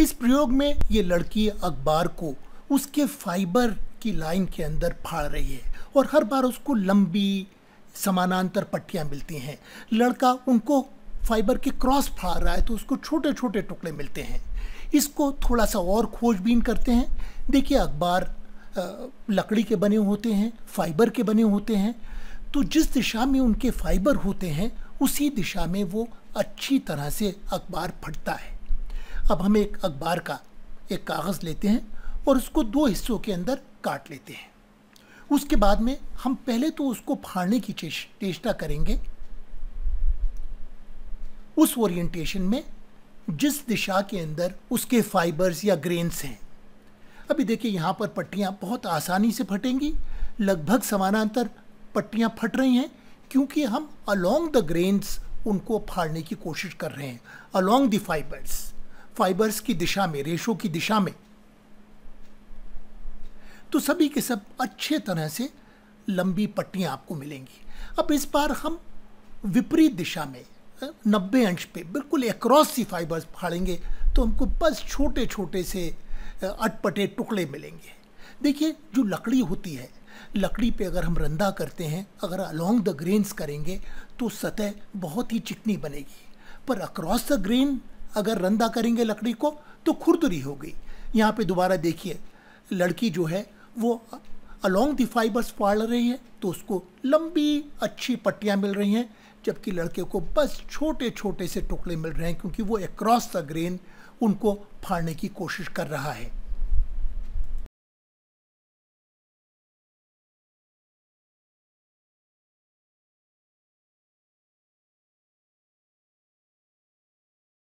इस प्रयोग में ये लड़की अखबार को उसके फाइबर की लाइन के अंदर फाड़ रही है और हर बार उसको लंबी समानांतर पट्टियाँ मिलती हैं लड़का उनको फाइबर के क्रॉस फाड़ रहा है तो उसको छोटे छोटे टुकड़े मिलते हैं इसको थोड़ा सा और खोजबीन करते हैं देखिए अखबार लकड़ी के बने होते हैं फाइबर के बने होते हैं तो जिस दिशा में उनके फाइबर होते हैं उसी दिशा में वो अच्छी तरह से अखबार फटता है अब हम एक अखबार का एक कागज़ लेते हैं और उसको दो हिस्सों के अंदर काट लेते हैं उसके बाद में हम पहले तो उसको फाड़ने की चेष्टा करेंगे उस ओरिएंटेशन में जिस दिशा के अंदर उसके फाइबर्स या ग्रेन्स हैं अभी देखिए यहाँ पर पट्टियाँ बहुत आसानी से फटेंगी लगभग समानांतर पट्टियाँ फट रही हैं क्योंकि हम अलोंग द ग्रेन्स उनको फाड़ने की कोशिश कर रहे हैं अलोंग द फाइबर्स फाइबर्स की दिशा में रेशों की दिशा में तो सभी के सब अच्छे तरह से लंबी पट्टियाँ आपको मिलेंगी अब इस बार हम विपरीत दिशा में नब्बे अंश पे बिल्कुल एक्रॉस सी फाइबर्स फाड़ेंगे तो हमको बस छोटे छोटे से अटपटे टुकड़े मिलेंगे देखिए जो लकड़ी होती है लकड़ी पे अगर हम रंधा करते हैं अगर अलोंग द ग्रेन्स करेंगे तो सतह बहुत ही चिकनी बनेगी पर अक्रॉस द ग्रेन अगर रंदा करेंगे लकड़ी को तो खुरदरी हो गई यहाँ पे दोबारा देखिए लड़की जो है वो अलॉन्ग दी फाइबर्स फाड़ रही है तो उसको लंबी अच्छी पट्टियाँ मिल रही हैं जबकि लड़के को बस छोटे छोटे से टुकड़े मिल रहे हैं क्योंकि वो एक द ग्रेन उनको फाड़ने की कोशिश कर रहा है